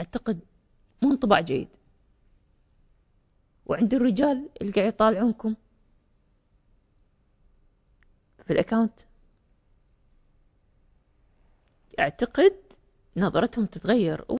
أعتقد مو انطباع جيد وعند الرجال اللي قاعد يطالعونكم في الأكاونت أعتقد نظرتهم تتغير